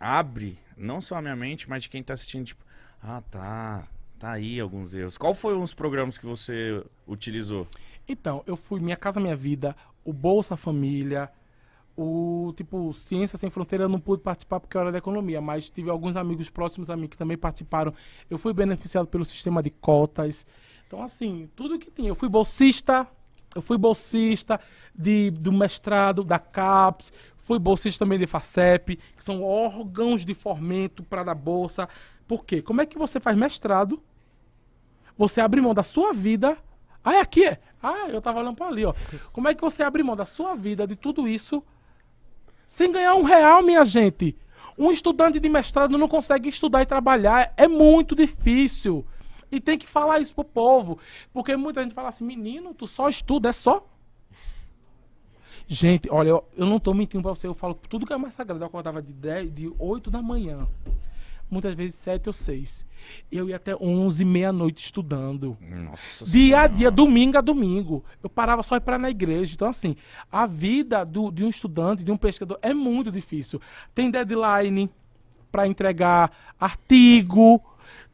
abre não só a minha mente, mas de quem tá assistindo, tipo, ah, tá, tá aí alguns erros. Qual foram os programas que você utilizou? Então, eu fui Minha Casa Minha Vida, o Bolsa Família, o tipo Ciência Sem Fronteira, eu não pude participar porque era da economia, mas tive alguns amigos próximos a mim que também participaram. Eu fui beneficiado pelo sistema de cotas. Então, assim, tudo que tinha. Eu fui bolsista, eu fui bolsista de, do mestrado, da CAPES, fui bolsista também de FACEP, que são órgãos de fomento para dar bolsa. Por quê? Como é que você faz mestrado? Você abre mão da sua vida. Ah, é aqui? É? Ah, eu tava olhando para ali, ó. Como é que você abre mão da sua vida, de tudo isso, sem ganhar um real, minha gente? Um estudante de mestrado não consegue estudar e trabalhar. É muito difícil. E tem que falar isso pro povo. Porque muita gente fala assim, menino, tu só estuda, é só Gente, olha, eu, eu não estou mentindo para você, eu falo tudo que é mais sagrado. Eu acordava de, 10, de 8 da manhã, muitas vezes 7 ou 6. Eu ia até 11, meia-noite estudando. Nossa Dia senhora. a dia, domingo a domingo. Eu parava só para ir na igreja. Então, assim, a vida do, de um estudante, de um pescador, é muito difícil. Tem deadline para entregar artigo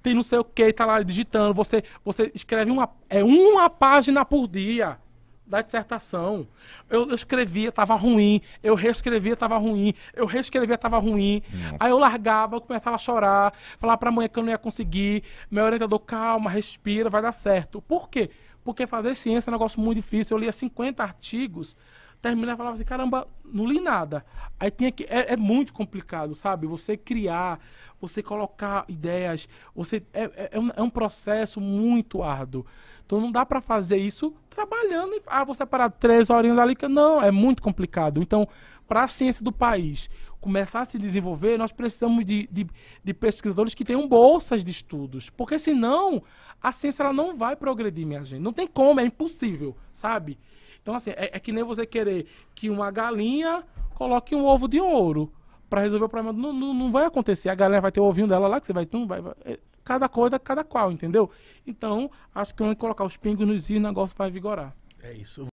tem não sei o que, tá lá digitando, você, você escreve uma, é uma página por dia da dissertação. Eu, eu escrevia, estava ruim. Eu reescrevia, estava ruim. Eu reescrevia, estava ruim. Nossa. Aí eu largava, eu começava a chorar, falava para a mãe que eu não ia conseguir. Meu orientador, calma, respira, vai dar certo. Por quê? Porque fazer ciência é um negócio muito difícil. Eu lia 50 artigos, terminava e falava assim: caramba, não li nada. Aí tinha que. É, é muito complicado, sabe? Você criar você colocar ideias, você é, é, é, um, é um processo muito árduo. Então não dá para fazer isso trabalhando. E, ah, vou separar três horinhas ali. Que, não, é muito complicado. Então, para a ciência do país começar a se desenvolver, nós precisamos de, de, de, pesquisadores que tenham bolsas de estudos. Porque senão a ciência ela não vai progredir, minha gente. Não tem como, é impossível, sabe? Então, assim, é, é que nem você querer que uma galinha coloque um ovo de ouro para resolver o problema. Não, não, não, vai acontecer. A galera vai ter o ouvindo dela lá, que você vai, vai, vai. É, cada coisa, cada qual, entendeu? Então, acho que quando colocar os pingos nos i, o negócio vai vigorar. É isso.